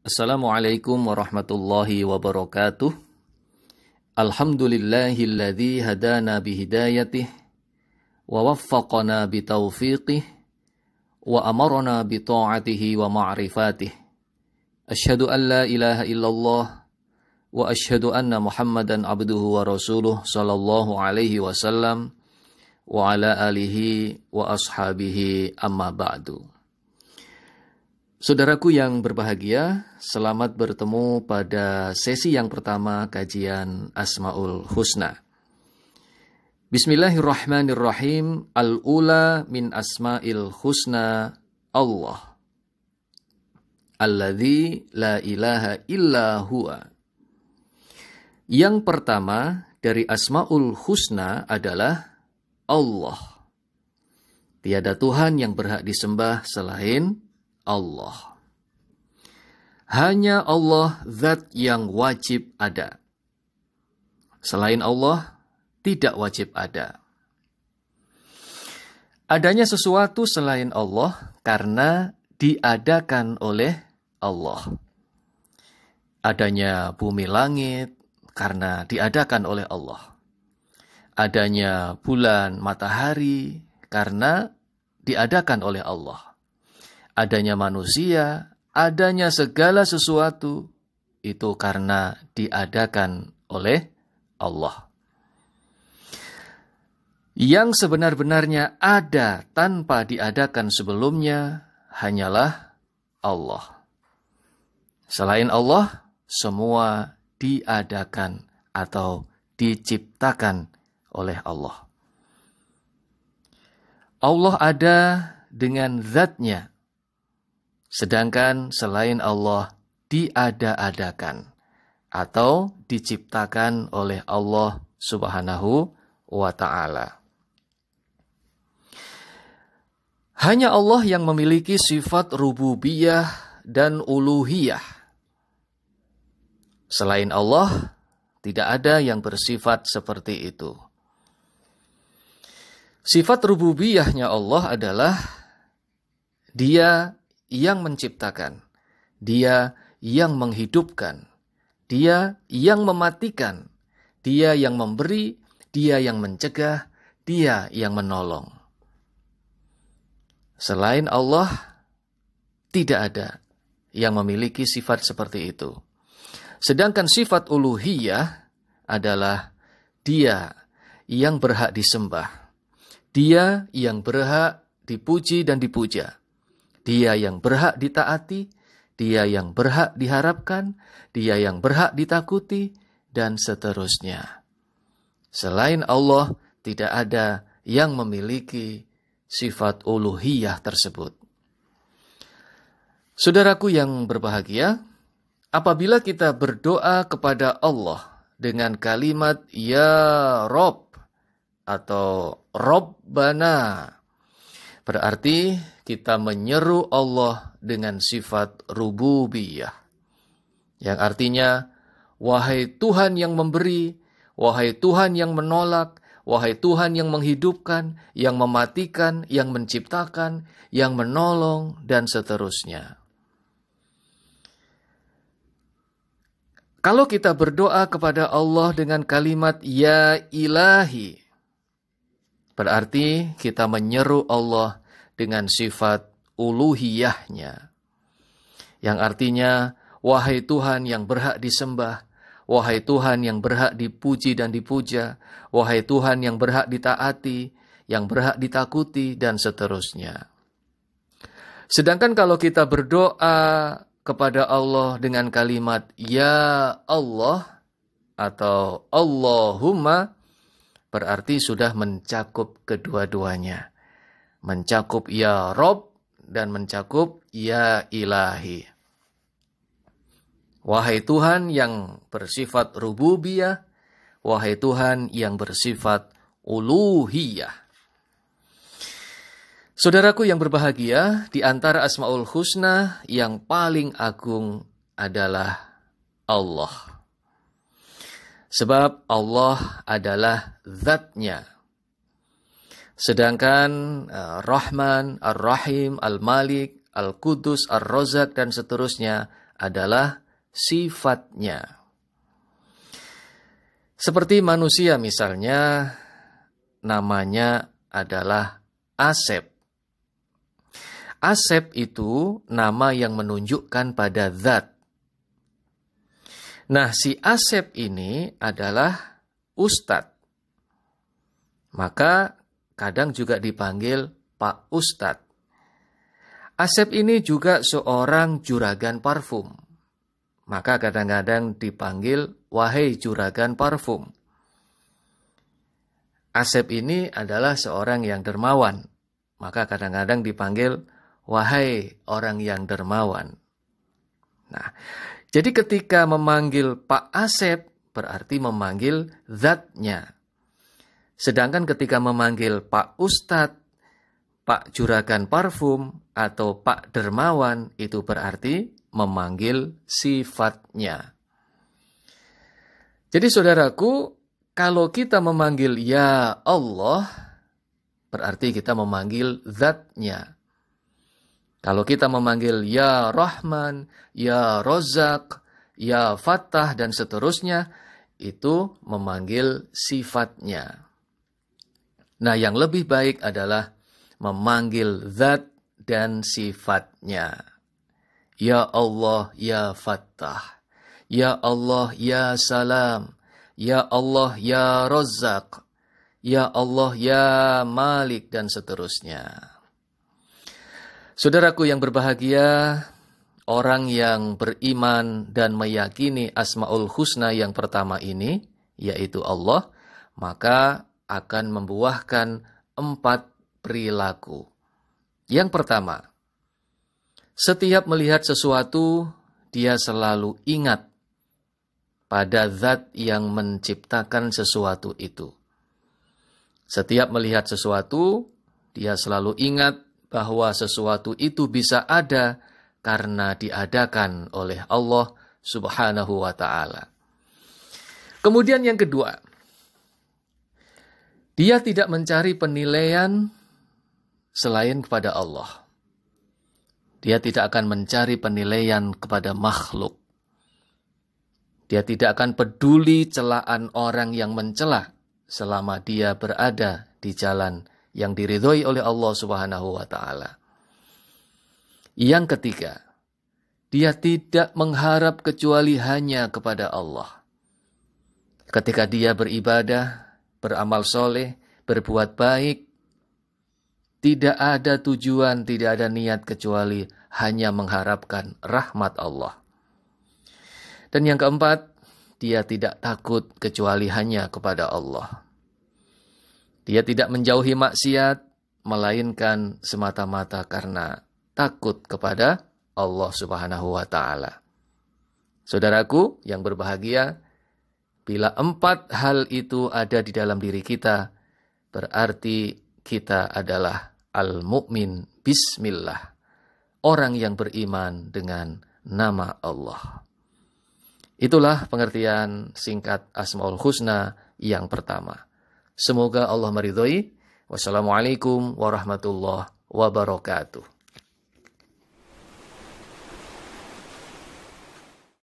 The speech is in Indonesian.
Assalamualaikum warahmatullahi wabarakatuh. Alhamdulillahilladzi hadana bihidayatih wa waffaqana bitaufiqih wa amarna bita'atihi wa ma'rifatih. Asyhadu an la ilaha illallah wa asyhadu anna Muhammadan abduhu wa rasuluh sallallahu alaihi wasallam wa ala alihi wa ashabihi amma ba'du. Saudaraku yang berbahagia, selamat bertemu pada sesi yang pertama kajian Asmaul Husna. Bismillahirrahmanirrahim. Al-ula min asma'il husna Allah. Alladhi la ilaha illa huwa. Yang pertama dari Asma'ul Husna adalah Allah. Tiada Tuhan yang berhak disembah selain Allah. Hanya Allah zat yang wajib ada. Selain Allah, tidak wajib ada. Adanya sesuatu selain Allah karena diadakan oleh Allah. Adanya bumi langit karena diadakan oleh Allah. Adanya bulan matahari karena diadakan oleh Allah adanya manusia, adanya segala sesuatu, itu karena diadakan oleh Allah. Yang sebenar-benarnya ada tanpa diadakan sebelumnya hanyalah Allah. Selain Allah, semua diadakan atau diciptakan oleh Allah. Allah ada dengan zatnya Sedangkan selain Allah diada-adakan atau diciptakan oleh Allah Subhanahu wa taala. Hanya Allah yang memiliki sifat rububiyah dan uluhiyah. Selain Allah, tidak ada yang bersifat seperti itu. Sifat rububiyahnya Allah adalah Dia yang menciptakan, Dia yang menghidupkan, Dia yang mematikan, Dia yang memberi, Dia yang mencegah, Dia yang menolong. Selain Allah, tidak ada yang memiliki sifat seperti itu. Sedangkan sifat uluhiyah adalah Dia yang berhak disembah, Dia yang berhak dipuji dan dipuja. Dia yang berhak ditaati, dia yang berhak diharapkan, dia yang berhak ditakuti, dan seterusnya. Selain Allah, tidak ada yang memiliki sifat uluhiyah tersebut. Saudaraku yang berbahagia, apabila kita berdoa kepada Allah dengan kalimat Ya Rob atau Robbana, Berarti kita menyeru Allah dengan sifat rububiyah. Yang artinya, wahai Tuhan yang memberi, wahai Tuhan yang menolak, wahai Tuhan yang menghidupkan, yang mematikan, yang menciptakan, yang menolong, dan seterusnya. Kalau kita berdoa kepada Allah dengan kalimat "Ya Ilahi", berarti kita menyeru Allah dengan sifat uluhiyahnya. Yang artinya, wahai Tuhan yang berhak disembah, wahai Tuhan yang berhak dipuji dan dipuja, wahai Tuhan yang berhak ditaati, yang berhak ditakuti, dan seterusnya. Sedangkan kalau kita berdoa kepada Allah dengan kalimat Ya Allah atau Allahumma berarti sudah mencakup kedua-duanya mencakup ya Rob dan mencakup ya Ilahi. Wahai Tuhan yang bersifat rububiyah, wahai Tuhan yang bersifat uluhiyah. Saudaraku yang berbahagia, di antara Asmaul Husna yang paling agung adalah Allah. Sebab Allah adalah zatnya. Sedangkan uh, Rahman, Ar-Rahim, Al-Malik, Al-Qudus, ar rozak dan seterusnya adalah sifatnya. Seperti manusia misalnya namanya adalah Asep. Asep itu nama yang menunjukkan pada zat. Nah, si Asep ini adalah ustadz. Maka kadang juga dipanggil Pak Ustadz. Asep ini juga seorang juragan parfum. Maka kadang-kadang dipanggil wahai juragan parfum. Asep ini adalah seorang yang dermawan. Maka kadang-kadang dipanggil wahai orang yang dermawan. Nah, jadi ketika memanggil Pak Asep berarti memanggil zatnya. Sedangkan ketika memanggil Pak Ustadz, Pak Juragan Parfum, atau Pak Dermawan, itu berarti memanggil sifatnya. Jadi saudaraku, kalau kita memanggil Ya Allah, berarti kita memanggil zatnya. Kalau kita memanggil Ya Rahman, Ya Rozak, Ya Fatah, dan seterusnya, itu memanggil sifatnya. Nah, yang lebih baik adalah memanggil zat dan sifatnya. Ya Allah, ya Fattah. Ya Allah, ya Salam. Ya Allah, ya Razak. Ya Allah, ya Malik, dan seterusnya. Saudaraku yang berbahagia, orang yang beriman dan meyakini Asmaul Husna yang pertama ini, yaitu Allah, maka akan membuahkan empat perilaku. Yang pertama, setiap melihat sesuatu, dia selalu ingat pada zat yang menciptakan sesuatu itu. Setiap melihat sesuatu, dia selalu ingat bahwa sesuatu itu bisa ada karena diadakan oleh Allah Subhanahu wa Ta'ala. Kemudian, yang kedua, dia tidak mencari penilaian selain kepada Allah. Dia tidak akan mencari penilaian kepada makhluk. Dia tidak akan peduli celaan orang yang mencela selama dia berada di jalan yang diridhoi oleh Allah Subhanahu wa taala. Yang ketiga, dia tidak mengharap kecuali hanya kepada Allah. Ketika dia beribadah, beramal soleh, berbuat baik. Tidak ada tujuan, tidak ada niat kecuali hanya mengharapkan rahmat Allah. Dan yang keempat, dia tidak takut kecuali hanya kepada Allah. Dia tidak menjauhi maksiat, melainkan semata-mata karena takut kepada Allah Subhanahu wa Ta'ala. Saudaraku yang berbahagia, Bila empat hal itu ada di dalam diri kita, berarti kita adalah al-mu'min bismillah, orang yang beriman dengan nama Allah. Itulah pengertian singkat Asmaul Husna yang pertama. Semoga Allah meridhoi. Wassalamualaikum warahmatullahi wabarakatuh.